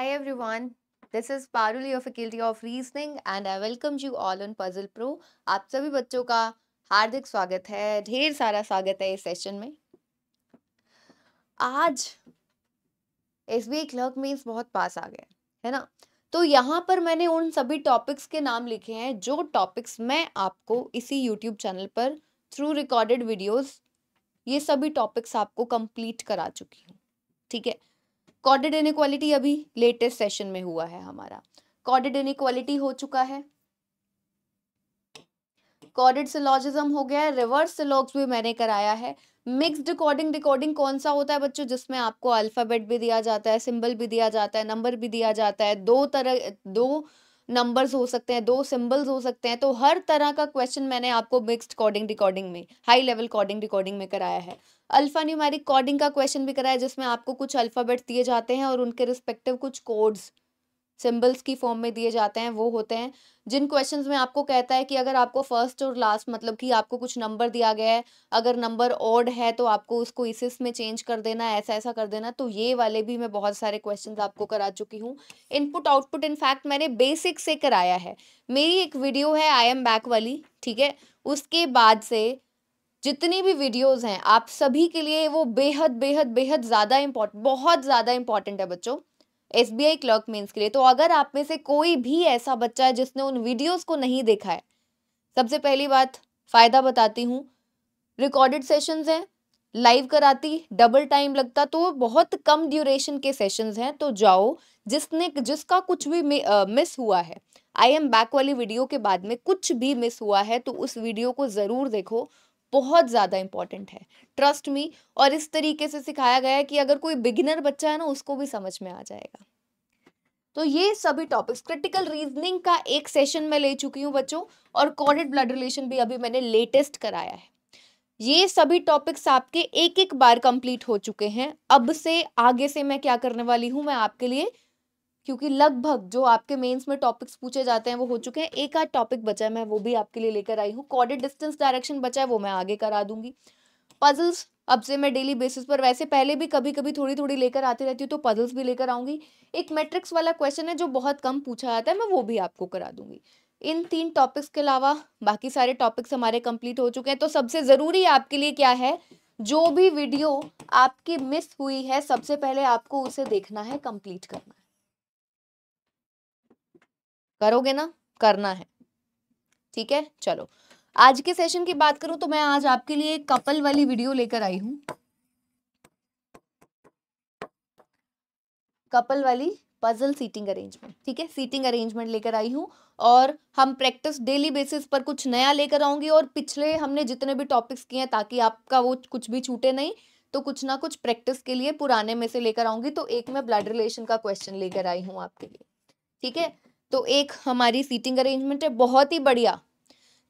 Hi everyone, This is Paruli of Faculty of Reasoning and I welcome you all on Puzzle Pro. आप सभी बच्चों का हार्दिक स्वागत है ढेर सारा स्वागत है इस सेशन में आज एस बी क्लर्क मीन्स बहुत पास आ गए है ना तो यहाँ पर मैंने उन सभी टॉपिक्स के नाम लिखे हैं जो टॉपिक्स मैं आपको इसी यूट्यूब चैनल पर थ्रू रिकॉर्डेड वीडियोज ये सभी टॉपिक्स आपको कंप्लीट करा चुकी हूँ ठीक है कॉडेड इनक्वालिटी अभी लेटेस्ट सेशन में हुआ है हमारा कॉडेड इनक्वालिटी हो चुका है कॉडेड सिलॉजिज्म हो गया है रिवर्स सिलॉग्स भी मैंने कराया है मिक्स्ड रिकॉर्डिंग रिकॉर्डिंग कौन सा होता है बच्चों जिसमें आपको अल्फ़ाबेट भी दिया जाता है सिंबल भी दिया जाता है नंबर भी दिया जाता है दो तरह दो नंबर्स हो सकते हैं दो सिंबल्स हो सकते हैं तो हर तरह का क्वेश्चन मैंने आपको मिक्स्ड कोडिंग रिकॉर्डिंग में हाई लेवल कोडिंग रिकॉर्डिंग में कराया है अल्फा न्यूमेरिक कोडिंग का क्वेश्चन भी कराया जिसमें आपको कुछ अल्फ़ाबेट्स दिए जाते हैं और उनके रिस्पेक्टिव कुछ कोड्स सिंबल्स की फॉर्म में दिए जाते हैं वो होते हैं जिन क्वेश्चंस में आपको कहता है कि अगर आपको फर्स्ट और लास्ट मतलब कि आपको कुछ नंबर दिया गया है अगर नंबर ऑड है तो आपको उसको इसिस में चेंज कर देना ऐसा ऐसा कर देना तो ये वाले भी मैं बहुत सारे क्वेश्चंस आपको करा चुकी हूँ इनपुट आउटपुट इनफैक्ट मैंने बेसिक से कराया है मेरी एक वीडियो है आई एम बैक वाली ठीक है उसके बाद से जितनी भी वीडियोज़ हैं आप सभी के लिए वो बेहद बेहद बेहद ज़्यादा इम्पोर्ट बहुत ज़्यादा इम्पॉर्टेंट है बच्चों S B I clerk mains के लिए तो अगर आप में से कोई भी ऐसा बच्चा है जिसने उन वीडियोस को नहीं देखा है सबसे पहली बात फ़ायदा बताती हूँ रिकॉर्डेड सेशंस हैं लाइव कराती डबल टाइम लगता तो बहुत कम ड्यूरेशन के सेशंस हैं तो जाओ जिसने जिसका कुछ भी मिस हुआ है आई एम बैक वाली वीडियो के बाद में कुछ भी मिस हुआ है तो उस वीडियो को ज़रूर देखो बहुत ज़्यादा इंपॉर्टेंट है ट्रस्ट मी और इस तरीके से सिखाया गया है कि अगर कोई बिगिनर बच्चा है ना उसको भी समझ में आ जाएगा तो ये सभी टॉपिक्स क्रिटिकल रीजनिंग का एक सेशन मैं ले चुकी हूँ बच्चों और कॉर्डेड ब्लड रिलेशन भी अभी मैंने लेटेस्ट कराया है ये सभी टॉपिक्स आपके एक एक बार कंप्लीट हो चुके हैं अब से आगे से मैं क्या करने वाली हूँ मैं आपके लिए क्योंकि लगभग जो आपके मेंस में टॉपिक्स पूछे जाते हैं वो हो चुके हैं एक आध टॉपिक बचा है मैं वो भी आपके लिए लेकर आई हूँ कॉर्डेड डिस्टेंस डायरेक्शन बचा है वो मैं आगे करा दूंगी पजल्स अब से मैं डेली बेसिस पर वैसे पहले भी कभी कभी थोड़ी थोड़ी लेकर आती रहती हूँ तो पजल्स भी लेकर आऊंगी एक मेट्रिक्स वाला क्वेश्चन है जो बहुत कम पूछा जाता है मैं वो भी आपको करा दूंगी इन तीन टॉपिक्स के अलावा बाकी सारे टॉपिक्स हमारे कंप्लीट हो चुके हैं तो सबसे ज़रूरी आपके लिए क्या है जो भी वीडियो आपकी मिस हुई है सबसे पहले आपको उसे देखना है कंप्लीट करना है करोगे ना करना है ठीक है चलो आज के सेशन की बात करूं तो मैं आज आपके लिए एक कपल वाली वीडियो लेकर आई हूं कपल वाली पजल सीटिंग अरेंजमेंट ठीक है सीटिंग अरेंजमेंट लेकर आई हूँ और हम प्रैक्टिस डेली बेसिस पर कुछ नया लेकर आऊंगी और पिछले हमने जितने भी टॉपिक्स किए हैं ताकि आपका वो कुछ भी छूटे नहीं तो कुछ ना कुछ प्रैक्टिस के लिए पुराने में से लेकर आऊंगी तो एक मैं ब्लड रिलेशन का क्वेश्चन लेकर आई हूँ आपके लिए ठीक है तो एक हमारी सीटिंग अरेंजमेंट है बहुत ही बढ़िया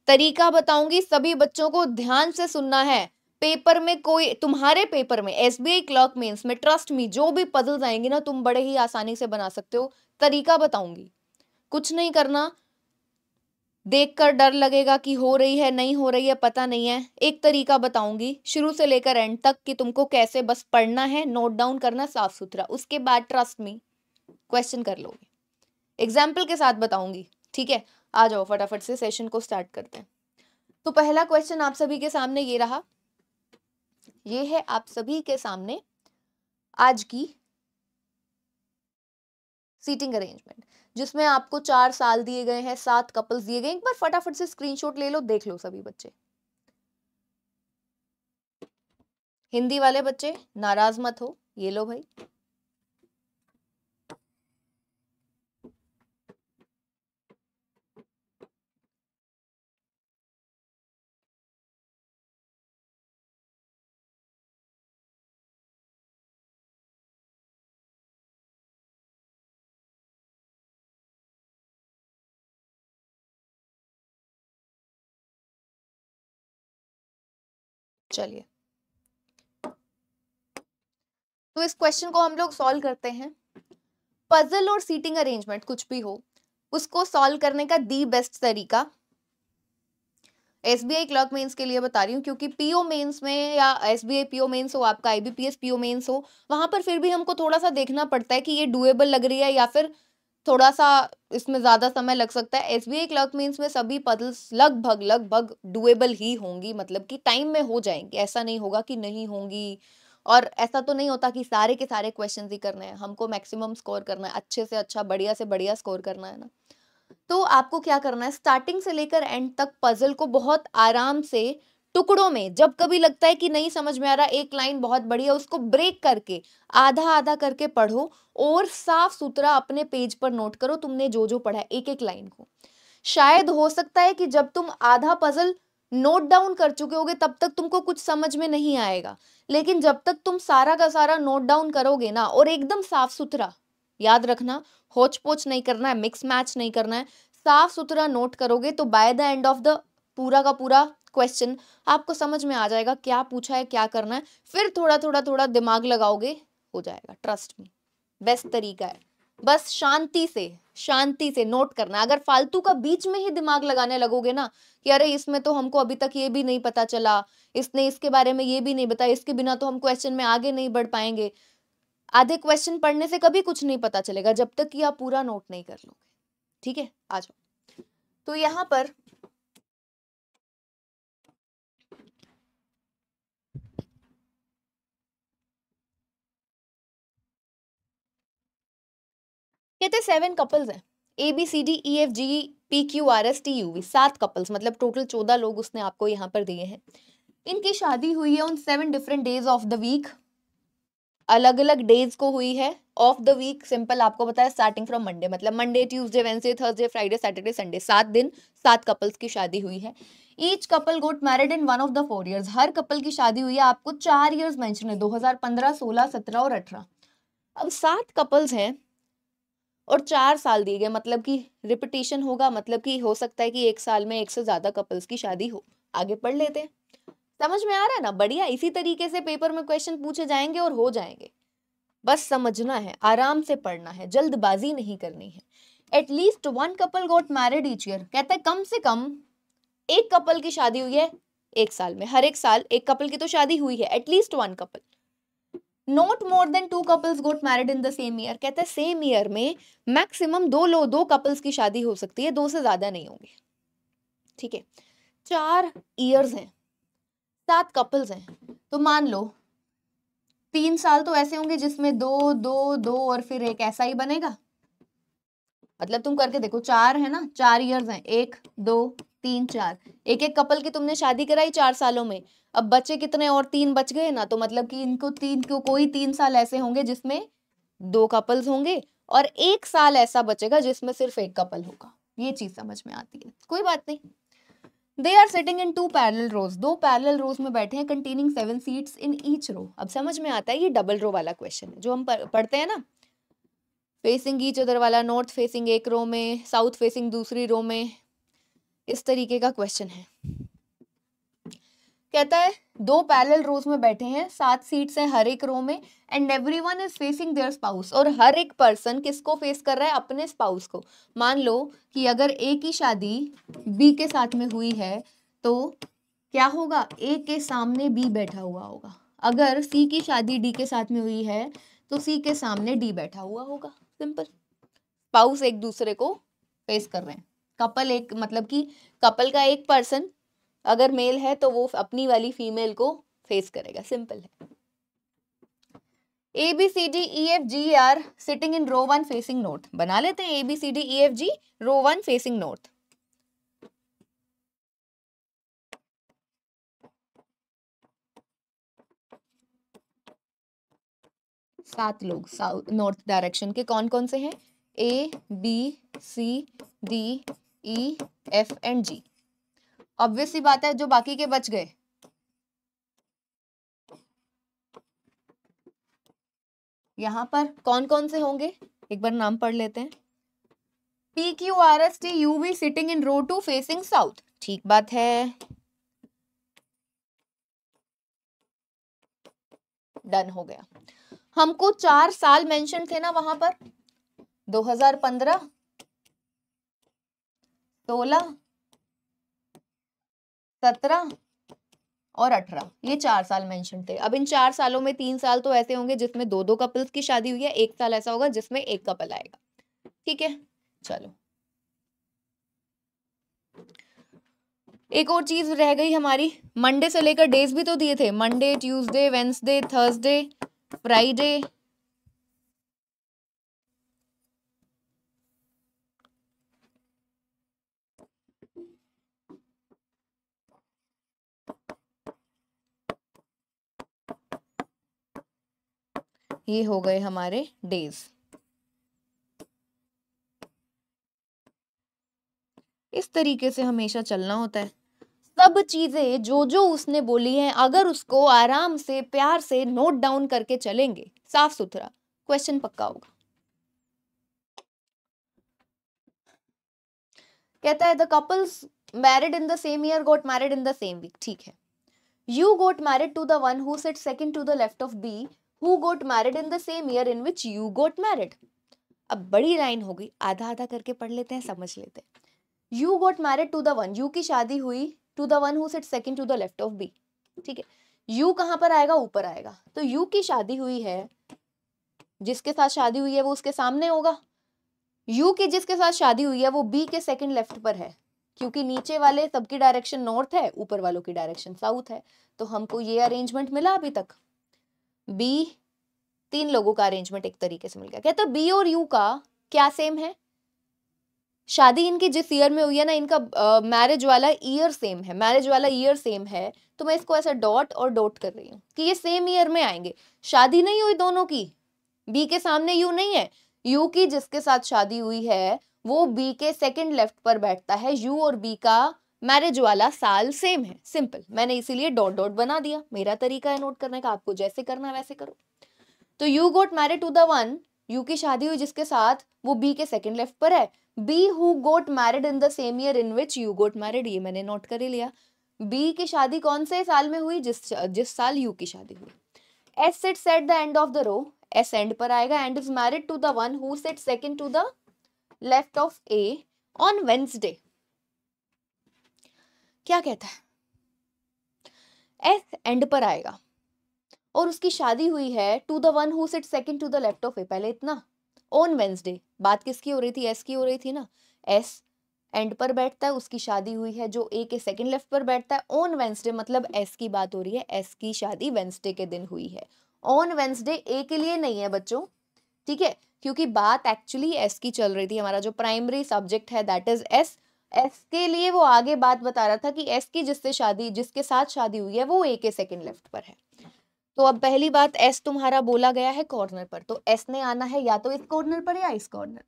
तरीका बताऊंगी सभी बच्चों को ध्यान से सुनना है पेपर में कोई तुम्हारे पेपर में S B I clerk mains में ट्रस्ट मी जो भी पजल जाएंगे ना तुम बड़े ही आसानी से बना सकते हो तरीका बताऊंगी कुछ नहीं करना देखकर डर लगेगा कि हो रही है नहीं हो रही है पता नहीं है एक तरीका बताऊंगी शुरू से लेकर एंड तक कि तुमको कैसे बस पढ़ना है नोट डाउन करना साफ सुथरा उसके बाद ट्रस्ट मी क्वेश्चन कर लोगे एग्जाम्पल के साथ बताऊंगी ठीक है आ जाओ फटाफट से सेशन को स्टार्ट करते हैं तो पहला क्वेश्चन आप सभी के सामने ये रहा ये है आप सभी के सामने आज की सीटिंग अरेंजमेंट जिसमें आपको चार साल दिए गए हैं सात कपल्स दिए गए एक बार फटाफट से स्क्रीनशॉट ले लो देख लो सभी बच्चे हिंदी वाले बच्चे नाराज मत हो ये लो भाई चलिए तो इस क्वेश्चन को हम लोग सॉल्व करते हैं पजल और सीटिंग अरेंजमेंट कुछ भी हो उसको सॉल्व करने का दी बेस्ट तरीका एस बी आई मेन्स के लिए बता रही हूँ क्योंकि पीओ मेन्स में या S B I PO mains हो आपका I B P S mains हो वहां पर फिर भी हमको थोड़ा सा देखना पड़ता है कि ये डुएबल लग रही है या फिर थोड़ा सा इसमें ज़्यादा समय लग सकता है S B I clerk mains में सभी पदल्स लगभग लगभग डुएबल ही होंगी मतलब कि टाइम में हो जाएंगी ऐसा नहीं होगा कि नहीं होंगी और ऐसा तो नहीं होता कि सारे के सारे क्वेश्चन ही करने हैं हमको मैक्सिमम स्कोर करना है अच्छे से अच्छा बढ़िया से बढ़िया स्कोर करना है ना तो आपको क्या करना है स्टार्टिंग से लेकर एंड तक पजल को बहुत आराम से टुकड़ों में जब कभी लगता है कि नहीं समझ में आ रहा एक लाइन बहुत बड़ी है उसको ब्रेक करके आधा आधा करके पढ़ो और साफ सुथरा अपने पेज पर नोट करो तुमने जो जो पढ़ा है एक एक लाइन को शायद हो सकता है कि जब तुम आधा पजल नोट डाउन कर चुके होगे तब तक तुमको कुछ समझ में नहीं आएगा लेकिन जब तक तुम सारा का सारा नोट डाउन करोगे ना और एकदम साफ सुथरा याद रखना होच पोच नहीं करना है मिक्स मैच नहीं करना है साफ सुथरा नोट करोगे तो by the end of the पूरा का पूरा क्वेश्चन आपको समझ में आ जाएगा क्या पूछा है क्या करना है फिर थोड़ा थोड़ा थोड़ा दिमाग लगाओगे हो जाएगा ट्रस्ट में बेस्ट तरीका है बस शांति से शांति से नोट करना अगर फालतू का बीच में ही दिमाग लगाने लगोगे ना कि अरे इसमें तो हमको अभी तक ये भी नहीं पता चला इसने इसके बारे में ये भी नहीं बताया इसके बिना तो हम क्वेश्चन में आगे नहीं बढ़ पाएंगे आधे क्वेश्चन पढ़ने से कभी कुछ नहीं पता चलेगा जब तक कि आप पूरा नोट नहीं कर लोगे ठीक है आ जाओ तो यहाँ पर कहते हैं सेवन कपल्स हैं A B C D E F G P Q R S T U V सात कपल्स मतलब टोटल चौदह लोग उसने आपको यहाँ पर दिए हैं इनकी शादी हुई है on seven different days of the week अलग अलग डेज को हुई है ऑफ द वीक सिंपल आपको बताया स्टार्टिंग फ्रॉम मंडे मतलब Monday Tuesday Wednesday Thursday Friday Saturday Sunday सात दिन सात कपल्स की शादी हुई है each couple got married in one of the four years हर कपल की शादी हुई है आपको चार ईयर्स मैंशन है पंद्रह सोलह सत्रह और अठारह अब सात कपल्स हैं और चार साल दिए गए मतलब कि रिपीटेशन होगा मतलब कि हो सकता है कि एक साल में एक से ज़्यादा कपल्स की शादी हो आगे पढ़ लेते हैं समझ में आ रहा है ना बढ़िया इसी तरीके से पेपर में क्वेश्चन पूछे जाएंगे और हो जाएंगे बस समझना है आराम से पढ़ना है जल्दबाजी नहीं करनी है at least one couple got married each year कहता है कम से कम एक कपल की शादी हुई है एक साल में हर एक साल एक कपल की तो शादी हुई है at least one couple not more than two couples got married in the same year कहते हैं सेम ईयर में मैक्सिमम दो लो दो कपल्स की शादी हो सकती है दो से ज़्यादा नहीं होंगे ठीक है चार ईयर्स हैं सात कपल्स हैं तो मान लो तीन साल तो ऐसे होंगे जिसमें दो दो दो और फिर एक ऐसा ही बनेगा मतलब तुम करके देखो चार है ना चार ईयर्स हैं एक दो तीन चार एक एक कपल की तुमने शादी कराई चार सालों में अब बच्चे कितने और तीन बच गए ना तो मतलब कि इनको तीन को कोई तीन साल ऐसे होंगे जिसमें दो कपल्स होंगे और एक साल ऐसा बचेगा जिसमें सिर्फ एक कपल होगा ये चीज समझ में आती है कोई बात नहीं they are sitting in two parallel rows दो पैरल रोज में बैठे हैं containing seven seats in each row अब समझ में आता है ये डबल रो वाला क्वेश्चन है जो हम पढ़ते हैं ना फेसिंग ईच अदर वाला नॉर्थ फेसिंग एक रो में साउथ फेसिंग दूसरी रो में इस तरीके का क्वेश्चन है कहता है दो पैरेलल रोज में बैठे हैं सात सीट्स हैं हर एक रो में and every one is facing their spouse और हर एक पर्सन किसको फेस कर रहा है अपने स्पाउस को मान लो कि अगर ए की शादी बी के साथ में हुई है तो क्या होगा ए के सामने बी बैठा हुआ होगा अगर सी की शादी डी के साथ में हुई है तो सी के सामने डी बैठा हुआ होगा सिंपल स्पाउस एक दूसरे को फेस कर रहे हैं कपल एक मतलब कि कपल का एक पर्सन अगर मेल है तो वो अपनी वाली फीमेल को फेस करेगा सिंपल है A B C D E F G are sitting in row one facing north बना लेते हैं A B C D E F G row one facing north सात लोग साउथ नॉर्थ डायरेक्शन के कौन कौन से हैं A B C D E F and G obvious बात है जो बाकी के बच गए यहां पर कौन कौन से होंगे एक बार नाम पढ़ लेते हैं P Q R S T U V sitting in row two facing south ठीक बात है डन हो गया हमको चार साल मेंशन थे ना वहां पर 2015 सोलह सत्रह और अठारह ये चार साल मेंशन थे अब इन चार सालों में तीन साल तो ऐसे होंगे जिसमें दो दो कपल्स की शादी हुई है एक साल ऐसा होगा जिसमें एक कपल आएगा ठीक है चलो एक और चीज रह गई हमारी मंडे से लेकर डेज भी तो दिए थे Monday Tuesday Wednesday Thursday Friday ये हो गए हमारे डेज इस तरीके से हमेशा चलना होता है सब चीज़ें जो जो उसने बोली हैं अगर उसको आराम से प्यार से नोट डाउन करके चलेंगे साफ सुथरा क्वेश्चन पक्का होगा कहता है the couples married in the same year got married in the same week ठीक है U got married to the one who sat second to the left of B who got married in the same year in which U got married अब बड़ी line हो गई आधा आधा करके पढ़ लेते हैं समझ लेते हैं U got married to the one U की शादी हुई to the one who'd second to the left of B ठीक है यू कहाँ पर आएगा ऊपर आएगा तो यू की शादी हुई है जिसके साथ शादी हुई है वो उसके सामने होगा यू की जिसके साथ शादी हुई है वो बी के सेकेंड लेफ्ट पर है क्योंकि नीचे वाले सबकी डायरेक्शन नॉर्थ है ऊपर वालों की डायरेक्शन साउथ है तो हमको ये अरेंजमेंट मिला अभी तक बी तीन लोगों का अरेंजमेंट एक तरीके से मिल गया कहते तो बी और यू का क्या सेम है शादी इनकी जिस ईयर में हुई है ना इनका मैरिज uh, वाला ईयर सेम है मैरिज वाला ईयर सेम है तो मैं इसको ऐसा डॉट और डॉट कर रही हूँ कि ये सेम ईयर में आएंगे शादी नहीं हुई दोनों की बी के सामने यू नहीं है यू की जिसके साथ शादी हुई है वो बी के सेकंड लेफ्ट पर बैठता है यू और बी का मैरिज वाला साल सेम है सिंपल मैंने इसीलिए डॉट डॉट बना दिया मेरा तरीका है नोट करने का आपको जैसे करना है वैसे करो तो U got married to the one U की शादी हुई जिसके साथ वो बी के सेकंड लेफ्ट पर है B who got married in the same year in which U got married ये मैंने नोट कर ही लिया बी की शादी कौन से साल में हुई जिस जिस साल यू की शादी हुई S sits at the end of the row S end पर आएगा and is married to the one who sat second to the left of A on Wednesday क्या कहता है एस एंड पर आएगा और उसकी शादी हुई है to the one who sit second to the left of A पहले इतना ऑन वेंसडे बात किसकी हो रही थी एस की हो रही थी ना एस एंड पर बैठता है उसकी शादी हुई है जो ए के सेकंड लेफ्ट पर बैठता है ऑन वेंसडे मतलब एस की बात हो रही है एस की शादी वेंसडे के दिन हुई है ऑन वेंसडे ए के लिए नहीं है बच्चों ठीक है क्योंकि बात एक्चुअली एस की चल रही थी हमारा जो प्राइमरी सब्जेक्ट है दैट इज एस एस के लिए वो आगे बात बता रहा था कि एस की जिससे शादी जिसके साथ शादी हुई है वो ए के सेकेंड लेफ्ट पर है तो अब पहली बात एस तुम्हारा बोला गया है कॉर्नर पर तो एस ने आना है या तो इस कॉर्नर पर या इस कॉर्नर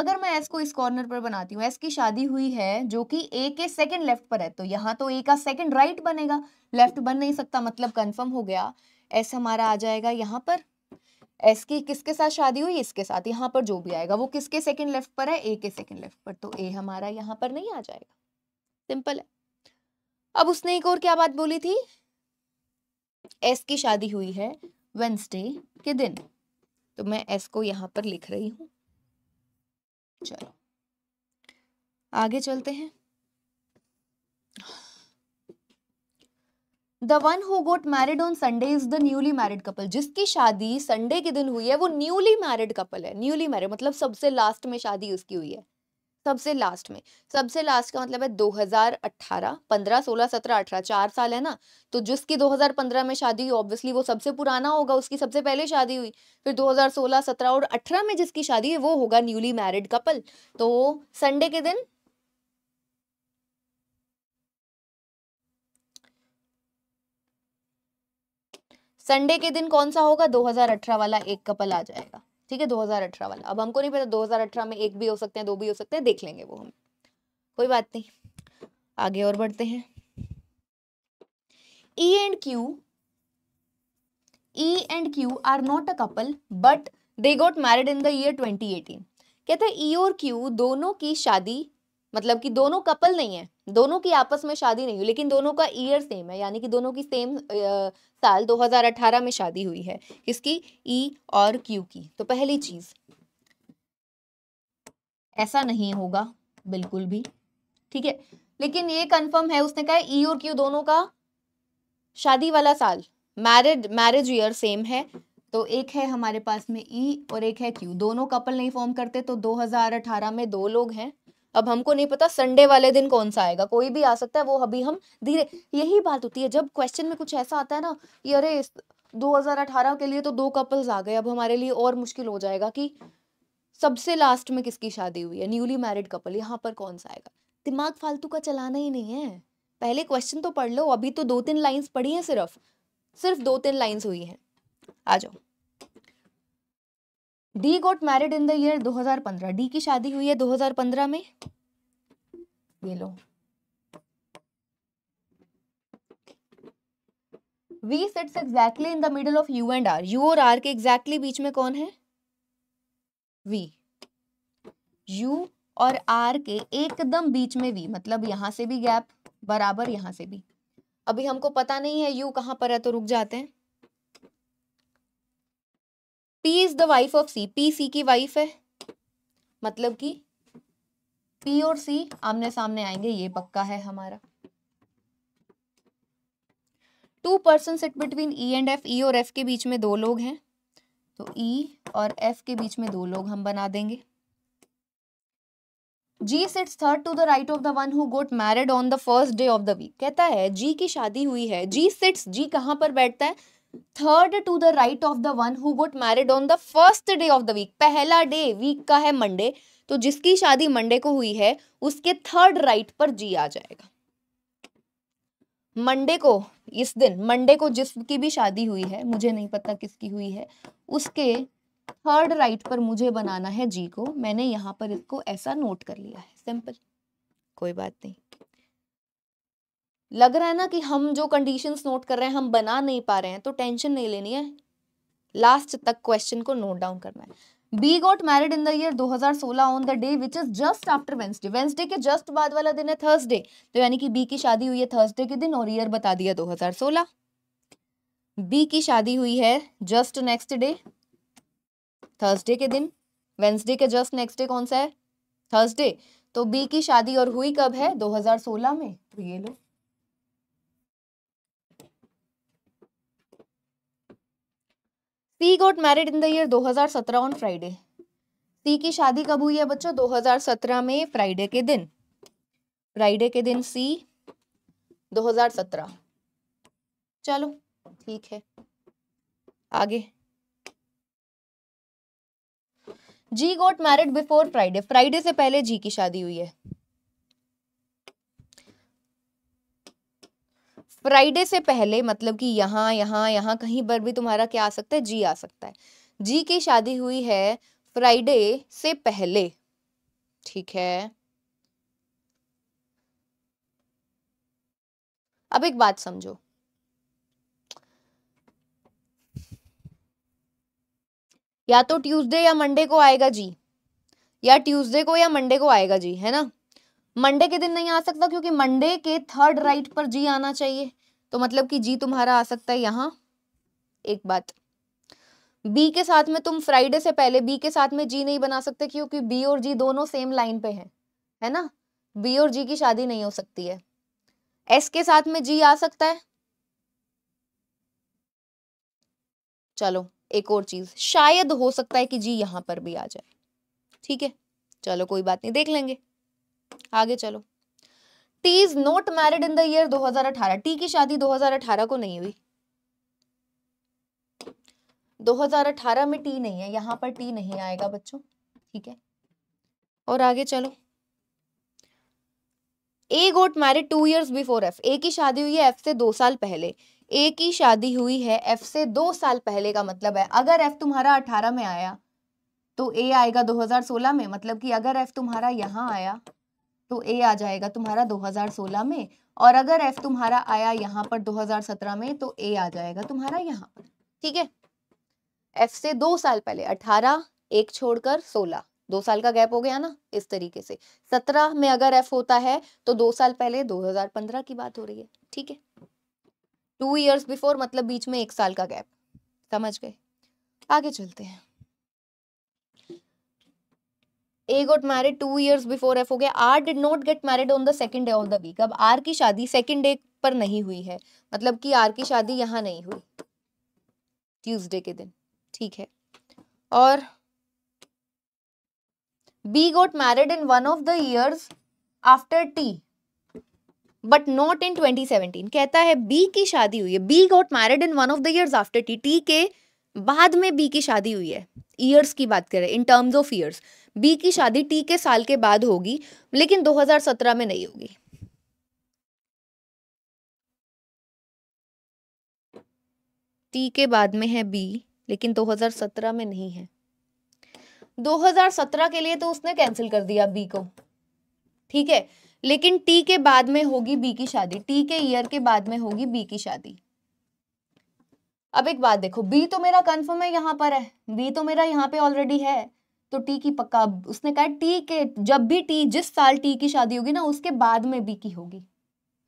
अगर मैं एस को इस कॉर्नर पर बनाती हूँ एस की शादी हुई है जो कि ए के सेकंड लेफ्ट पर है तो यहाँ तो ए का सेकंड राइट बनेगा लेफ्ट बन नहीं सकता मतलब कंफर्म हो गया एस हमारा आ जाएगा यहाँ पर एस की किसके साथ शादी हुई इसके साथ यहाँ पर जो भी आएगा वो किसके सेकंड लेफ्ट पर है ए के सेकंड लेफ्ट पर तो ए हमारा यहाँ पर नहीं आ जाएगा सिंपल है अब उसने एक और क्या बात बोली थी एस की शादी हुई है वेंसडे के दिन तो मैं एस को यहाँ पर लिख रही हूँ चलो आगे चलते हैं the one who got married on Sunday is the newly married couple जिसकी शादी संडे के दिन हुई है वो न्यूली मैरिड कपल है न्यूली मैरिड मतलब सबसे लास्ट में शादी उसकी हुई है सबसे लास्ट में सबसे लास्ट का मतलब है 2018 15 16 17 18 चार साल है ना तो जिसकी 2015 में शादी हुई ऑब्वियसली वो सबसे पुराना होगा उसकी सबसे पहले शादी हुई फिर 2016 17 और 18 में जिसकी शादी है वो होगा न्यूली मैरिड कपल तो संडे के दिन संडे के दिन कौन सा होगा 2018 वाला एक कपल आ जाएगा ठीक है 2018 वाला अब हमको नहीं पता 2018 में एक भी हो सकते हैं दो भी हो सकते हैं देख लेंगे वो हम कोई बात नहीं आगे और बढ़ते हैं E and Q E and Q are not a couple, but they got married in the year 2018. कहते हैं E और Q दोनों की शादी मतलब कि दोनों कपल नहीं है दोनों की आपस में शादी नहीं हुई लेकिन दोनों का ईयर सेम है यानी कि दोनों की सेम साल 2018 में शादी हुई है किसकी ई e और क्यू की तो पहली चीज ऐसा नहीं होगा बिल्कुल भी ठीक है लेकिन ये कंफर्म है उसने कहा ई e और क्यू दोनों का शादी वाला साल मैरिड मैरिज ईयर सेम है तो एक है हमारे पास में ई e और एक है क्यू दोनों कपल नहीं फॉर्म करते तो 2018 में दो लोग हैं अब हमको नहीं पता संडे वाले दिन कौन सा आएगा कोई भी आ सकता है वो अभी हम धीरे यही बात होती है जब क्वेश्चन में कुछ ऐसा आता है ना कि अरे 2018 के लिए तो दो कपल्स आ गए अब हमारे लिए और मुश्किल हो जाएगा कि सबसे लास्ट में किसकी शादी हुई है न्यूली मैरिड कपल यहाँ पर कौन सा आएगा दिमाग फालतू का चलाना ही नहीं है पहले क्वेश्चन तो पढ़ लो अभी तो दो तीन लाइन्स पढ़ी हैं सिर्फ सिर्फ दो तीन लाइन्स हुई हैं आ जाओ D got married in the year 2015 D की शादी हुई है 2015 में ये लो V sits exactly in the middle of U and R U और आर के एग्जैक्टली exactly बीच में कौन है वी यू और आर के एकदम बीच में वी मतलब यहां से भी गैप बराबर यहां से भी अभी हमको पता नहीं है यू कहाँ पर है तो रुक जाते हैं P is the wife of C P C की वाइफ है मतलब कि पी और सी आमने सामने आएंगे ये पक्का है हमारा two person sit between E and F E और एफ के बीच में दो लोग हैं तो ई e और एफ के बीच में दो लोग हम बना देंगे G sits third to the right of the one who got married on the first day of the week कहता है जी की शादी हुई है जी सिट्स जी कहां पर बैठता है third to the right of the one who got married on the first day of the week पहला डे वीक का है मंडे तो जिसकी शादी मंडे को हुई है उसके थर्ड राइट पर जी आ जाएगा मंडे को इस दिन मंडे को जिसकी भी शादी हुई है मुझे नहीं पता किसकी हुई है उसके थर्ड राइट पर मुझे बनाना है जी को मैंने यहाँ पर इसको ऐसा नोट कर लिया है सिंपल कोई बात नहीं लग रहा है ना कि हम जो कंडीशंस नोट कर रहे हैं हम बना नहीं पा रहे हैं तो टेंशन नहीं लेनी है लास्ट तक क्वेश्चन को नोट डाउन करना है B got married in the year 2016 on the day which is just after Wednesday Wednesday के जस्ट बाद वाला दिन है थर्सडे तो यानी कि बी की शादी हुई है थर्सडे के दिन और ईयर बता दिया 2016 बी की शादी हुई है जस्ट नेक्स्ट डे थर्सडे के दिन वेंसडे के जस्ट नेक्स्ट डे कौन सा है थर्सडे तो बी की शादी और हुई कब है 2016 में तो ये लो C got married in the year 2017 on Friday C की शादी कब हुई है बच्चों 2017 में फ्राइडे के दिन फ्राइडे के दिन सी 2017 चलो ठीक है आगे G got married before Friday Friday से पहले जी की शादी हुई है फ्राइडे से पहले मतलब कि यहाँ यहाँ यहाँ कहीं पर भी तुम्हारा क्या आ सकता है जी आ सकता है जी की शादी हुई है फ्राइडे से पहले ठीक है अब एक बात समझो या तो ट्यूसडे या मंडे को आएगा जी या ट्यूसडे को या मंडे को आएगा जी है ना मंडे के दिन नहीं आ सकता क्योंकि मंडे के थर्ड राइट पर जी आना चाहिए तो मतलब कि जी तुम्हारा आ सकता है यहाँ एक बात बी के साथ में तुम फ्राइडे से पहले बी के साथ में जी नहीं बना सकते क्योंकि बी और जी दोनों सेम लाइन पे हैं है ना बी और जी की शादी नहीं हो सकती है एस के साथ में जी आ सकता है चलो एक और चीज शायद हो सकता है कि जी यहाँ पर भी आ जाए ठीक है चलो कोई बात नहीं देख लेंगे आगे चलो T is not married in the year 2018 T की शादी 2018 को नहीं हुई 2018 में टी नहीं है यहाँ पर टी नहीं आएगा बच्चों ठीक है और आगे चलो A got married two years before F A की शादी हुई है एफ से दो साल पहले ए की शादी हुई है एफ से दो साल पहले का मतलब है अगर एफ तुम्हारा अठारह में आया तो ए आएगा 2016 में मतलब कि अगर एफ तुम्हारा यहाँ आया तो ए आ जाएगा तुम्हारा 2016 में और अगर एफ तुम्हारा आया यहाँ पर 2017 में तो ए आ जाएगा तुम्हारा यहाँ पर ठीक है एफ से दो साल पहले 18 एक छोड़कर 16 दो साल का गैप हो गया ना इस तरीके से 17 में अगर एफ होता है तो दो साल पहले 2015 की बात हो रही है ठीक है टू ईयर्स बिफोर मतलब बीच में एक साल का गैप समझ गए आगे चलते हैं A got married two years before F हो गया R did not get married on the second day of the week अब आर की शादी सेकंड डे पर नहीं हुई है मतलब कि आर की शादी यहाँ नहीं हुई ट्यूसडे के दिन ठीक है और B got married in one of the years after T but not in 2017 कहता है बी की शादी हुई है B got married in one of the years after T T के बाद में बी की शादी हुई है ईयर्स की बात करें in terms of years B की शादी टी के साल के बाद होगी लेकिन 2017 में नहीं होगी टी के बाद में है बी लेकिन 2017 में नहीं है 2017 के लिए तो उसने कैंसिल कर दिया बी को ठीक है लेकिन टी के बाद में होगी बी की शादी टी के ईयर के बाद में होगी बी की शादी अब एक बात देखो बी तो मेरा कंफर्म है यहां पर है बी तो मेरा यहाँ पे ऑलरेडी है तो टी की पक्का उसने कहा टी के जब भी टी जिस साल टी की शादी होगी ना उसके बाद में बी की होगी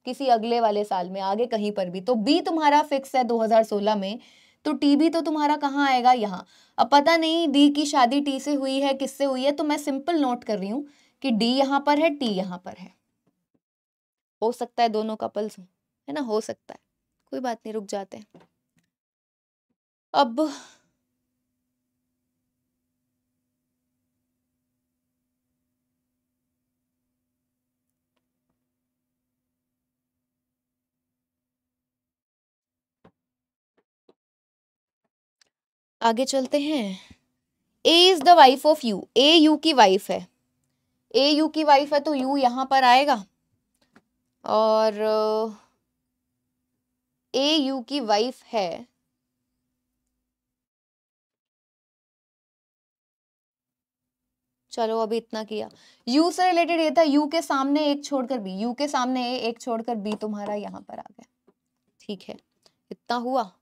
किसी अगले वाले साल में आगे कहीं पर भी तो बी तुम्हारा फिक्स है 2016 में तो टी भी तो तुम्हारा कहाँ आएगा यहाँ अब पता नहीं डी की शादी टी से हुई है किससे हुई है तो मैं सिंपल नोट कर रही हूँ कि डी यहाँ पर है टी यहाँ पर है हो सकता है दोनों कपल्स हो है ना हो सकता है कोई बात नहीं रुक जाते हैं अब आगे चलते हैं A is the wife of U A U की वाइफ है ए यू की वाइफ है तो यू यहाँ पर आएगा और ए यू की वाइफ है चलो अभी इतना किया यू से रिलेटेड ये था यू के सामने एक छोड़कर बी यू के सामने ए एक छोड़कर बी तुम्हारा यहाँ पर आ गया ठीक है इतना हुआ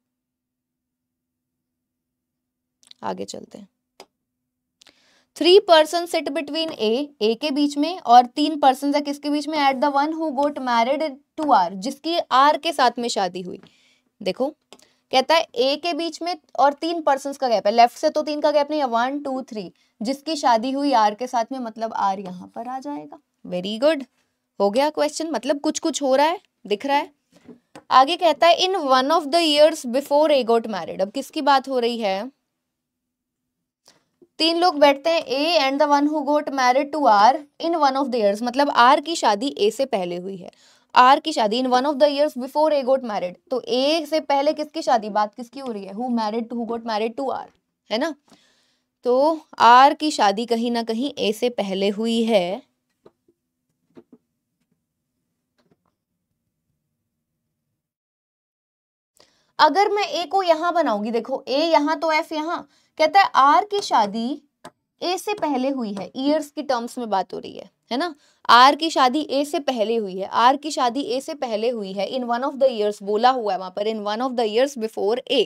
आगे चलते हैं three person sit between A A के बीच में और तीन पर्सन है किसके बीच में at the one who got married to R जिसकी आर के साथ में शादी हुई देखो कहता है ए के बीच में और तीन पर्सन का गैप है लेफ्ट से तो तीन का गैप नहीं है वन टू थ्री जिसकी शादी हुई आर के साथ में मतलब आर यहाँ पर आ जाएगा वेरी गुड हो गया क्वेश्चन मतलब कुछ कुछ हो रहा है दिख रहा है आगे कहता है in one of the years before A got married अब किसकी बात हो रही है तीन लोग बैठते हैं A and the one who got married to R in one of the years मतलब आर की शादी ए से पहले हुई है आर की शादी in one of the years before A got married तो ए से पहले किसकी शादी बात किसकी हो रही है who married who got married to R है ना तो आर की शादी कहीं ना कहीं ए से पहले हुई है अगर मैं ए को यहां बनाऊंगी देखो ए यहाँ तो एफ यहाँ कहता है आर की शादी ए से पहले हुई है ईयर्स की टर्म्स में बात हो रही है है ना आर की शादी ए से पहले हुई है आर की शादी ए से पहले हुई है in one of the years बोला हुआ है वहां पर in one of the years before A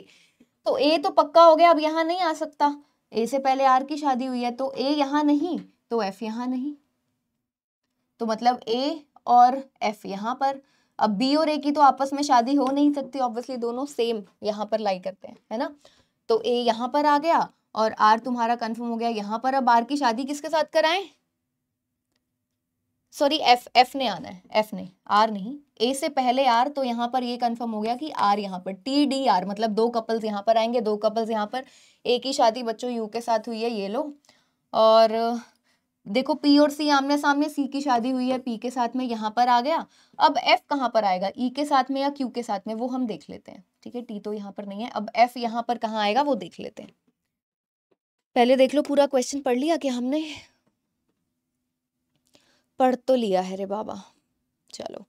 तो ए तो पक्का हो गया अब यहाँ नहीं आ सकता ए से पहले आर की शादी हुई है तो ए यहाँ नहीं तो एफ यहाँ नहीं तो मतलब ए और एफ यहाँ पर अब बी और ए की तो आपस में शादी हो नहीं सकती ऑब्वियसली दोनों सेम यहाँ पर लाई करते हैं है ना तो ए यहाँ पर आ गया और आर तुम्हारा कंफर्म हो गया यहाँ पर अब आर की शादी किसके साथ कराएं सॉरी एफ एफ ने आना है एफ ने आर नहीं ए से पहले आर तो यहाँ पर ये कंफर्म हो गया कि आर यहाँ पर टी डी आर मतलब दो कपल्स यहाँ पर आएंगे दो कपल्स यहाँ पर एक ही शादी बच्चों यू के साथ हुई है ये लो और देखो पी और सी आमने सामने सी की शादी हुई है पी के साथ में यहाँ पर आ गया अब एफ कहाँ पर आएगा ई e के साथ में या क्यू के साथ में वो हम देख लेते हैं ठीक है टी तो यहाँ पर नहीं है अब एफ यहाँ पर कहाँ आएगा वो देख लेते हैं पहले देख लो पूरा क्वेश्चन पढ़ लिया कि हमने पढ़ तो लिया है रे बाबा चलो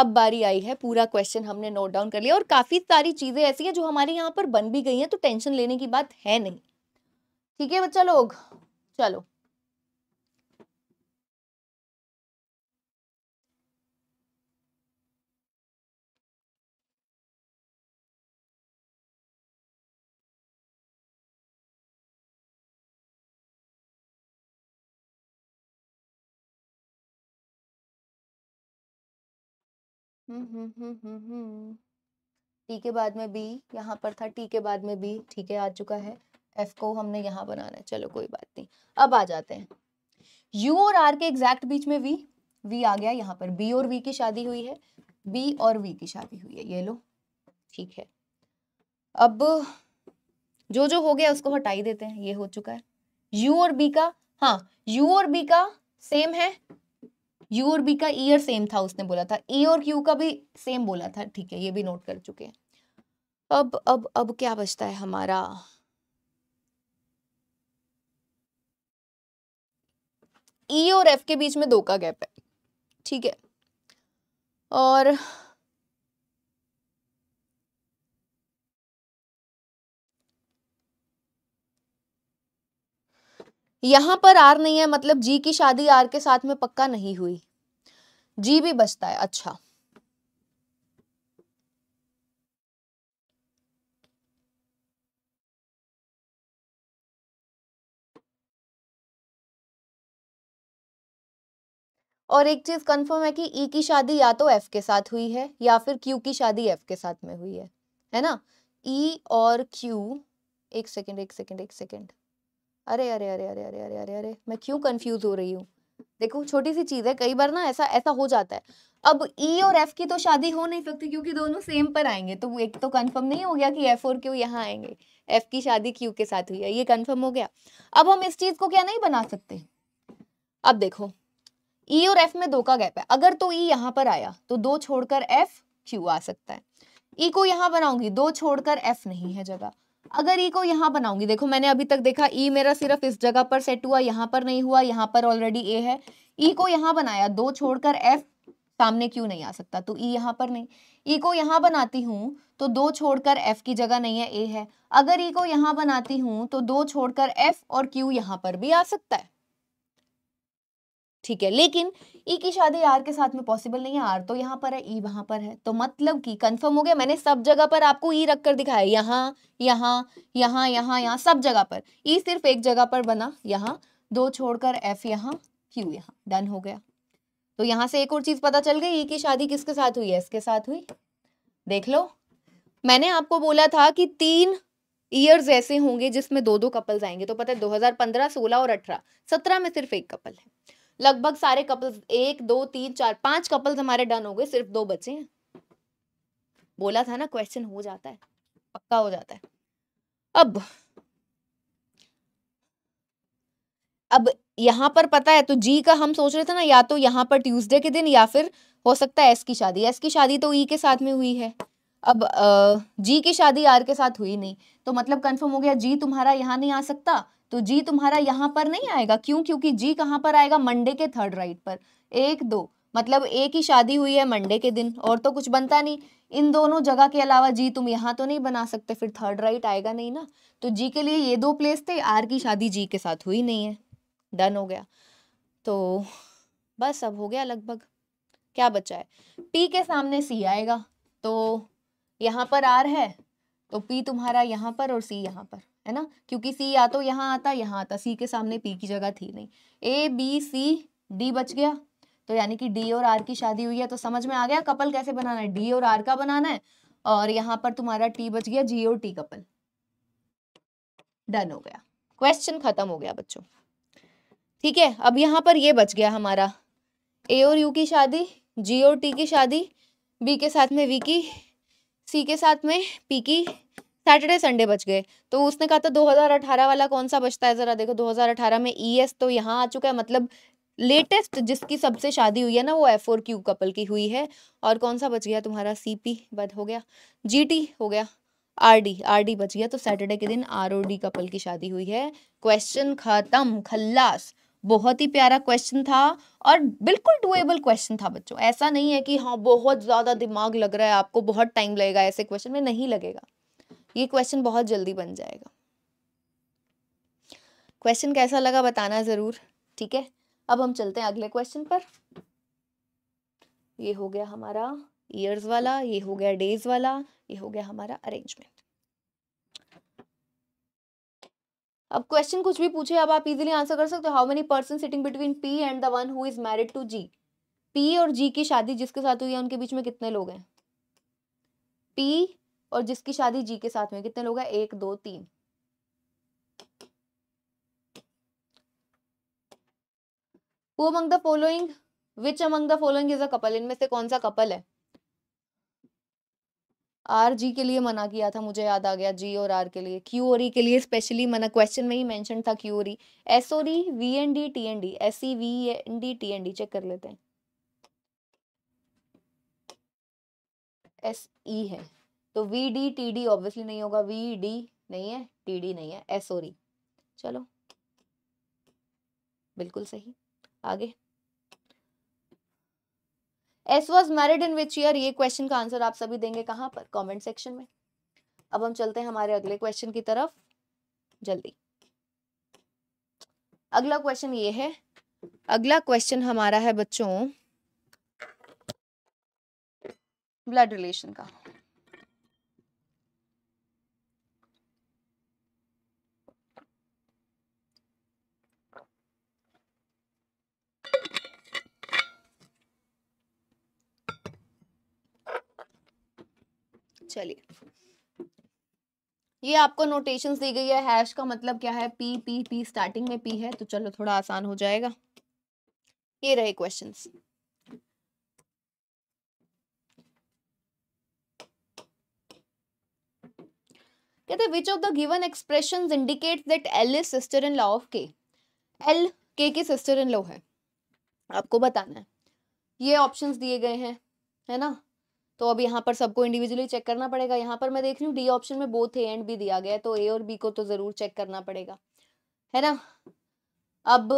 अब बारी आई है पूरा क्वेश्चन हमने नोट डाउन कर लिया और काफ़ी सारी चीज़ें ऐसी हैं जो हमारे यहाँ पर बन भी गई हैं तो टेंशन लेने की बात है नहीं ठीक है बच्चा लोग चलो हम्म, हम्म, हम्म, टी के बाद में बी यहाँ पर था टी के बाद में बी ठीक है आ चुका है एफ को हमने यहाँ बनाना है चलो कोई बात नहीं अब आ जाते हैं यू और आर के एग्जैक्ट बीच में वी वी आ गया यहाँ पर बी और वी की शादी हुई है बी और वी की शादी हुई है ये लो ठीक है अब जो जो हो गया उसको हटाई देते हैं ये हो चुका है यू और बी का हाँ यू और बी का सेम है यू और बी का ईयर e सेम था उसने बोला था ई e और क्यू का भी सेम बोला था ठीक है ये भी नोट कर चुके हैं अब अब अब क्या बचता है हमारा ई e और एफ के बीच में दो का गैप है ठीक है और यहां पर आर नहीं है मतलब जी की शादी आर के साथ में पक्का नहीं हुई जी भी बचता है अच्छा और एक चीज कंफर्म है कि ई e की शादी या तो एफ के साथ हुई है या फिर क्यू की शादी एफ के साथ में हुई है है ना ई e और क्यू एक सेकेंड एक सेकेंड एक सेकेंड अरे अरे अरे अरे अरे अरे अरे अरे मैं क्यों कंफ्यूज हो रही हूँ देखो छोटी सी चीज़ है कई बार ना ऐसा ऐसा हो जाता है अब ई e और एफ की तो शादी हो नहीं सकती क्योंकि दोनों सेम पर आएंगे तो एक तो कंफर्म नहीं हो गया कि एफ और क्यू यहाँ आएंगे एफ की शादी क्यू के साथ हुई है ये कंफर्म हो गया अब हम इस चीज़ को क्या नहीं बना सकते अब देखो ई e और एफ में दो का गैप है अगर तो ई e यहाँ पर आया तो दो छोड़कर एफ क्यू आ सकता है ई e को यहाँ बनाऊंगी दो छोड़कर एफ नहीं है जगह अगर ई को यहाँ बनाऊंगी देखो मैंने अभी तक देखा ई मेरा सिर्फ इस जगह पर सेट हुआ यहाँ पर नहीं हुआ यहाँ पर ऑलरेडी ए है ई को यहाँ बनाया दो छोड़कर एफ सामने क्यों नहीं आ सकता तो ई e यहाँ पर नहीं ई e को यहाँ बनाती हूँ तो दो छोड़कर एफ की जगह नहीं है ए है अगर ई e को यहाँ बनाती हूँ तो दो छोड़कर एफ और क्यू यहाँ पर भी आ सकता है ठीक है लेकिन ई की शादी आर के साथ में पॉसिबल नहीं है आर तो यहाँ पर है ई वहां पर है तो मतलब कि कंफर्म हो गया मैंने सब जगह पर आपको ई रख कर दिखाया यहाँ यहाँ यहाँ यहाँ यहाँ सब जगह पर ई सिर्फ एक जगह पर बना यहाँ दो छोड़कर एफ यहाँ क्यू यहाँ डन हो गया तो यहाँ से एक और चीज़ पता चल गई ई की शादी किसके साथ हुई एस के साथ हुई देख लो मैंने आपको बोला था कि तीन ईयर्स ऐसे होंगे जिसमें दो दो कपल्स आएंगे तो पता है 2015, 16 और 18 17 में सिर्फ एक कपल है लगभग सारे कपल्स एक दो तीन चार पांच कपल्स हमारे डन हो गए सिर्फ दो बचे हैं बोला था ना क्वेश्चन हो जाता है पक्का हो जाता है अब अब यहाँ पर पता है तो जी का हम सोच रहे थे ना या तो यहाँ पर ट्यूसडे के दिन या फिर हो सकता है एस की शादी एस की शादी तो ई e के साथ में हुई है अब जी की शादी आर के साथ हुई नहीं तो मतलब कंफर्म हो गया जी तुम्हारा यहाँ नहीं आ सकता तो जी तुम्हारा यहाँ पर नहीं आएगा क्यों क्योंकि जी कहां पर आएगा मंडे के थर्ड राइट पर एक दो मतलब एक ही शादी हुई है मंडे के दिन और तो कुछ बनता नहीं इन दोनों जगह के अलावा जी तुम यहाँ तो नहीं बना सकते फिर थर्ड राइट आएगा नहीं ना तो जी के लिए ये दो प्लेस थे आर की शादी जी के साथ हुई नहीं है डन हो गया तो बस अब हो गया लगभग क्या बचा है पी के सामने सी आएगा तो यहाँ पर आर है तो पी तुम्हारा यहाँ पर और सी यहाँ पर है ना क्योंकि सी या तो यहाँ आता यहाँ आता सी के सामने पी की जगह थी नहीं ए बी सी डी बच गया तो यानी कि डी और आर की शादी हुई है तो समझ में आ गया कपल कैसे बनाना है डी और आर का बनाना है और यहाँ पर तुम्हारा टी बच गया जी और टी कपल डन हो गया क्वेश्चन खत्म हो गया बच्चों ठीक है अब यहाँ पर ये बच गया हमारा ए और यू की शादी जी और टी की शादी बी के साथ में वी की सी के साथ में पी की सैटरडे संडे बच गए तो उसने कहा था 2018 वाला कौन सा बचता है ज़रा देखो 2018 में ई e तो यहाँ आ चुका है मतलब लेटेस्ट जिसकी सबसे शादी हुई है ना वो एफ और क्यू कपल की हुई है और कौन सा बच गया तुम्हारा सी पी बद हो गया जी टी हो गया आर डी आर डी बच गया तो सैटरडे के दिन आर ओ डी कपल की शादी हुई है क्वेश्चन खत्म खल्लास बहुत ही प्यारा क्वेश्चन था और बिल्कुल डुएबल क्वेश्चन था बच्चों ऐसा नहीं है कि हाँ बहुत ज़्यादा दिमाग लग रहा है आपको बहुत टाइम लगेगा ऐसे क्वेश्चन में नहीं लगेगा ये क्वेश्चन बहुत जल्दी बन जाएगा क्वेश्चन कैसा लगा बताना ज़रूर ठीक है अब हम चलते हैं अगले क्वेश्चन पर ये हो गया हमारा ईयर्स वाला ये हो गया डेज वाला ये हो गया हमारा अरेंजमेंट अब क्वेश्चन कुछ भी पूछे अब आप इजीली आंसर कर सकते हो how many person sitting between P and the one who is married to G P और जी की शादी जिसके साथ हुई है उनके बीच में कितने लोग हैं पी और जिसकी शादी जी के साथ में कितने लोग हैं एक दो तीन who among the following which among the following is a couple इनमें से कौन सा कपल है आर जी के लिए मना किया था मुझे याद आ गया जी और आर के लिए क्यू और ई e के लिए स्पेशली मना क्वेश्चन में ही मेंशन था क्यू और ई e। एस और E V N D T N D S E V N D T N D check कर लेते हैं एस ई e है तो V D T D obviously नहीं होगा वी डी नहीं है टी डी नहीं है एस eh, सॉरी चलो बिल्कुल सही आगे S was married in which year ये क्वेश्चन का आंसर आप सभी देंगे कहां पर कमेंट सेक्शन में अब हम चलते हैं हमारे अगले क्वेश्चन की तरफ जल्दी अगला क्वेश्चन ये है अगला क्वेश्चन हमारा है बच्चों ब्लड रिलेशन का चलिए ये आपको नोटेशंस दी गई है हैश का मतलब क्या है पी पी पी स्टार्टिंग में पी है तो चलो थोड़ा आसान हो जाएगा ये रहे क्वेश्चंस कहते which of the given expression indicate that L is sister in law of K L K K sister in law है आपको बताना है ये ऑप्शंस दिए गए हैं है ना तो अब यहाँ पर सबको इंडिविजुअली चेक करना पड़ेगा यहाँ पर मैं देख रही हूँ डी ऑप्शन में बोथ ए एंड बी दिया गया है तो ए और बी को तो ज़रूर चेक करना पड़ेगा है ना अब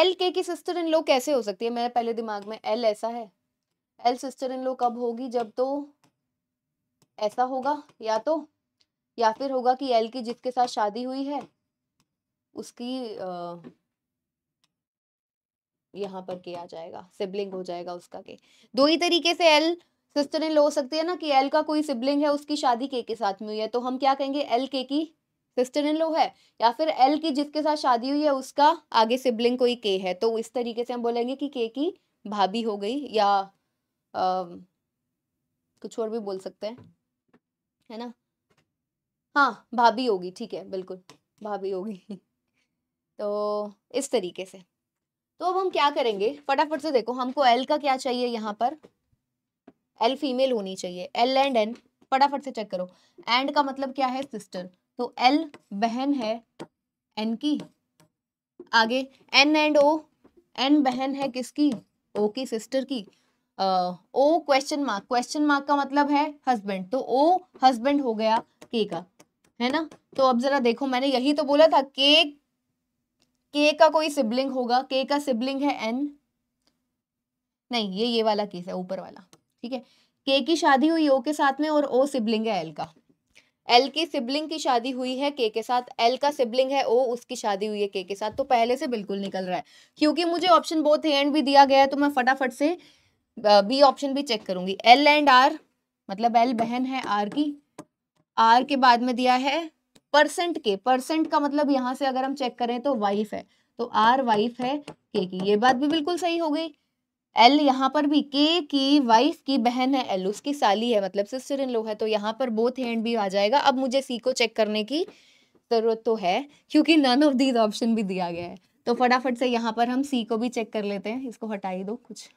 एल के की सिस्टर इन लो कैसे हो सकती है मेरे पहले दिमाग में एल ऐसा है एल सिस्टर इन लो कब होगी जब तो ऐसा होगा या तो या फिर होगा कि एल की जिसके साथ शादी हुई है उसकी यहाँ पर किया जाएगा सिबलिंग हो जाएगा उसका के दो ही तरीके से एल सिस्टर इन लो हो सकती है ना कि एल का कोई सिबलिंग है उसकी शादी के के साथ में हुई है तो हम क्या कहेंगे एल के की सिस्टर इन लो है या फिर एल की जिसके साथ शादी हुई है उसका आगे सिबलिंग कोई के है तो इस तरीके से हम बोलेंगे कि के की भाभी हो गई या आ, कुछ और भी बोल सकते हैं है ना हाँ भाभी होगी ठीक है बिल्कुल भाभी होगी तो इस तरीके से तो अब हम क्या करेंगे फटाफट से देखो हमको एल का क्या चाहिए यहाँ पर एल फीमेल होनी चाहिए एल एंड एन फटाफट से चेक करो एंड का मतलब क्या है सिस्टर तो एल बहन है एन की आगे एन एंड ओ एन बहन है किसकी ओ की सिस्टर की O question mark question mark का मतलब है हस्बैंड तो ओ हस्बैंड हो गया के का है ना तो अब जरा देखो मैंने यही तो बोला था के के का कोई सिबलिंग होगा के का सिबलिंग है एन नहीं ये ये वाला केस है ऊपर वाला ठीक है के की शादी हुई ओ के साथ में और ओ सिबलिंग है एल का एल की सिबलिंग की शादी हुई है के के साथ एल का सिबलिंग है ओ उसकी शादी हुई है के के साथ तो पहले से बिल्कुल निकल रहा है क्योंकि मुझे ऑप्शन बहुत एंड भी दिया गया है तो मैं फटाफट से बी ऑप्शन भी चेक करूंगी एल एंड आर मतलब एल बहन है आर की आर के बाद में दिया है परसेंट के परसेंट का मतलब यहां से अगर हम चेक करें तो वाइफ है तो आर वाइफ है के की ये बात भी बिल्कुल सही हो गई एल यहाँ पर भी के की वाइफ की बहन है एल उसकी साली है मतलब सिस्टर इन लो है तो यहाँ पर बोथ हैंड भी आ जाएगा अब मुझे सी को चेक करने की जरूरत तो है क्योंकि नन ऑफ दीज ऑप्शन भी दिया गया है तो फटाफट से यहाँ पर हम सी को भी चेक कर लेते हैं इसको हटा ही दो कुछ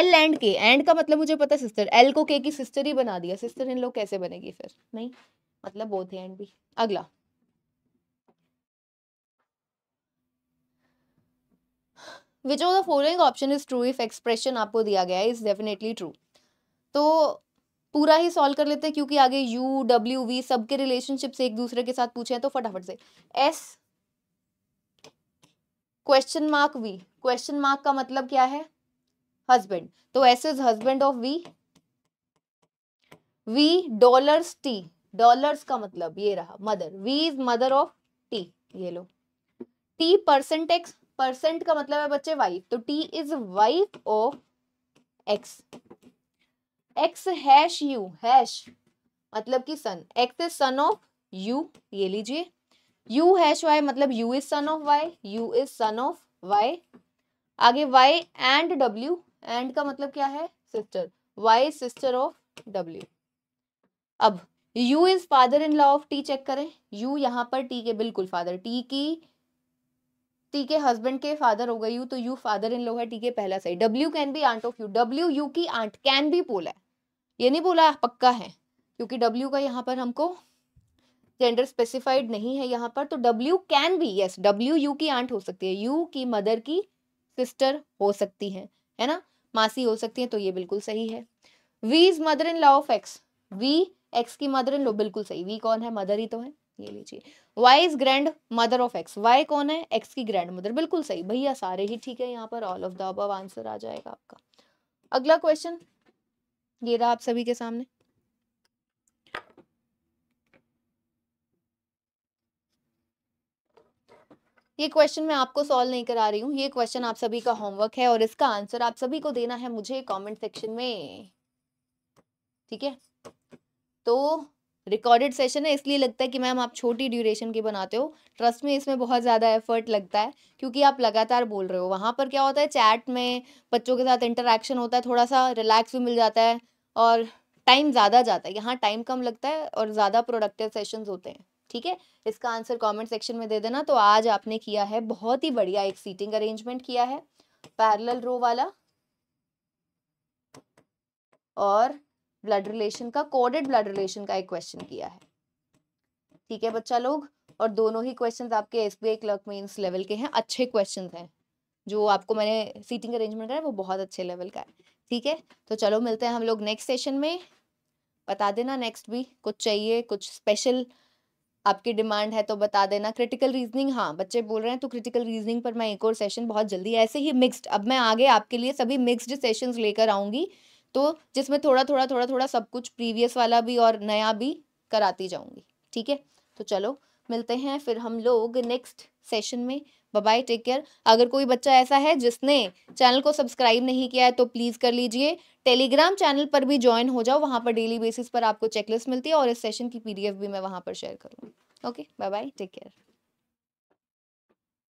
एल एंड के एंड का मतलब मुझे पता सिस्टर एल को के की सिस्टर ही बना दिया सिस्टर इन लोग कैसे बनेगी फिर नहीं मतलब बोथ एंड भी अगला which of the following option is true if expression आपको दिया गया है इज डेफिनेटली ट्रू तो पूरा ही सॉल्व कर लेते हैं क्योंकि आगे यू डब्ल्यू वी सबके रिलेशनशिप से एक दूसरे के साथ पूछे तो फटाफट से S question mark V question mark का मतलब क्या है हस्बैंड तो S is husband of V V dollars T dollars का मतलब ये रहा mother V is mother of T ये लो टी परसेंट एक्स परसेंट का मतलब है बच्चे वाइफ तो T is wife of X X hash U hash मतलब कि son X is son of U ये लीजिए यू हैश वाई मतलब U is son of Y U is son of Y आगे वाई एंड डब्ल्यू एंड का मतलब क्या है sister Y sister of W अब U is father in law of T check करें यू यहाँ पर टी के बिल्कुल फादर टी की टी के हस्बैंड के फादर हो गई यू तो यू फादर इन लो है टी के पहला सही W can be aunt of U W U की आंट कैन बी बोला है ये नहीं बोला पक्का है क्योंकि डब्ल्यू का यहाँ पर हमको जेंडर स्पेसिफाइड नहीं है यहाँ पर तो W can be yes W U की आंट हो सकती है यू की मदर की सिस्टर हो सकती है है ना मासी हो सकती है तो ये बिल्कुल सही है V is mother in law of X V X की मदर इन लो बिल्कुल सही वी कौन है मदर ही तो है ये लीजिए Y is grandmother of X Y कौन है एक्स की ग्रैंड मदर बिल्कुल सही भैया सारे ही ठीक है यहाँ पर ऑल ऑफ द अब आंसर आ जाएगा आपका अगला क्वेश्चन ये रहा आप सभी के सामने ये क्वेश्चन मैं आपको सॉल्व नहीं करा रही हूँ ये क्वेश्चन आप सभी का होमवर्क है और इसका आंसर आप सभी को देना है मुझे कमेंट सेक्शन में ठीक है तो रिकॉर्डेड सेशन है इसलिए लगता है कि मैम आप छोटी ड्यूरेशन की बनाते हो ट्रस्ट में इसमें बहुत ज़्यादा एफर्ट लगता है क्योंकि आप लगातार बोल रहे हो वहाँ पर क्या होता है चैट में बच्चों के साथ इंटरेक्शन होता है थोड़ा सा रिलैक्स भी मिल जाता है और टाइम ज़्यादा जाता है यहाँ टाइम कम लगता है और ज़्यादा प्रोडक्टिव सेशन होते हैं ठीक है इसका आंसर कॉमेंट सेक्शन में दे देना तो आज आपने किया है बहुत ही बढ़िया एक सीटिंग अरेंजमेंट किया है पैरल रो वाला और ब्लड रिलेशन का कोडेड ब्लड रिलेशन का एक क्वेश्चन किया है ठीक है बच्चा लोग और दोनों ही क्वेश्चन आपके S B I clerk level के हैं अच्छे क्वेश्चन हैं जो आपको मैंने सीटिंग अरेंजमेंट करा है वो बहुत अच्छे लेवल का है ठीक है तो चलो मिलते हैं हम लोग नेक्स्ट सेशन में बता देना नेक्स्ट भी कुछ चाहिए कुछ स्पेशल आपकी डिमांड है तो बता देना क्रिटिकल रीजनिंग हाँ बच्चे बोल रहे हैं तो क्रिटिकल रीजनिंग पर मैं एक और सेशन बहुत जल्दी ऐसे ही मिक्स्ड अब मैं आगे आपके लिए सभी मिक्स्ड सेशंस लेकर आऊंगी तो जिसमें थोड़ा थोड़ा थोड़ा थोड़ा सब कुछ प्रीवियस वाला भी और नया भी कराती जाऊंगी ठीक है तो चलो मिलते हैं फिर हम लोग नेक्स्ट सेशन में बाय टेक केयर अगर कोई बच्चा ऐसा है जिसने चैनल को सब्सक्राइब नहीं किया है तो प्लीज़ कर लीजिए टेलीग्राम चैनल पर भी ज्वाइन हो जाओ वहां पर डेली बेसिस पर आपको चेकलिस्ट मिलती है और इस सेशन की पीडीएफ भी मैं वहां पर शेयर करूँगी okay bye bye take care